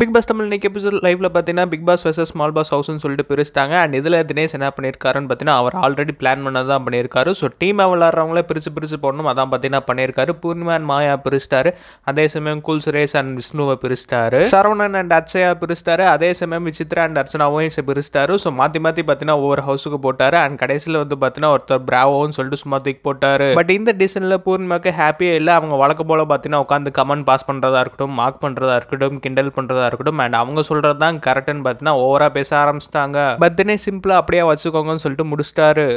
big pass Tamil இன்னைக்கு episode லைஃப்ல பார்த்தீங்கன்னா Bigg Boss versus small boss ஹவுஸ்னு சொல்லிட்டு பிரிச்சுட்டாங்க அண்ட் இதில் தினேஷ் என்ன பண்ணியிருக்காருன்னு பார்த்தீங்கன்னா அவர் ஆல்ரெடி பிளான் பண்ணது தான் பண்ணியிருக்காரு ஸோ டீம் விளாட்றவங்களே பிரித்து பிரித்து போடணும் அதான் பார்த்தீங்கன்னா பண்ணியிருக்காரு பூர்ணிமா அண்ட் மாயா பிரிச்சிட்டாரு அதே சமயம் குல் சுரேஷ் அண்ட் விஷ்ணுவை பிரிச்சிட்டாரு சரவணன் அண்ட் அச்சையா பிரிச்சிட்டாரு அதே சமயம் விசித்ரா அண்ட் அர்ச்சனாவும் பிரிச்சிட்டாரு ஸோ மாற்றி மாற்றி பார்த்தீங்கன்னா ஒவ்வொரு ஹவுஸுக்கு போட்டார் அண்ட் கடைசியில் வந்து பார்த்தீங்கன்னா ஒருத்தர் பிராவோன்னு சொல்லிட்டு சும்மா தூக்கி போட்டார் பட் இந்த டிசனில் பூர்ணிமாவுக்கு ஹாப்பியே இல்லை அவங்க வழக்க போல் பார்த்தீங்கன்னா உட்காந்து கமெண்ட் பாஸ் பண்ணுறதா இருக்கட்டும் மார்க் பண்ணுறதா இருக்கட்டும் கிண்டல் பண்ணுறதா சொல்றதா இருக்கட்டும் அண்ட் அவங்க சொல்கிறது தான் கரெக்டுன்னு பார்த்தீங்கன்னா ஓவராக பேச ஆரம்பிச்சிட்டாங்க பர்த்டே சிம்பிளாக அப்படியே வச்சுக்கோங்கன்னு சொல்லிட்டு முடிச்சிட்டாரு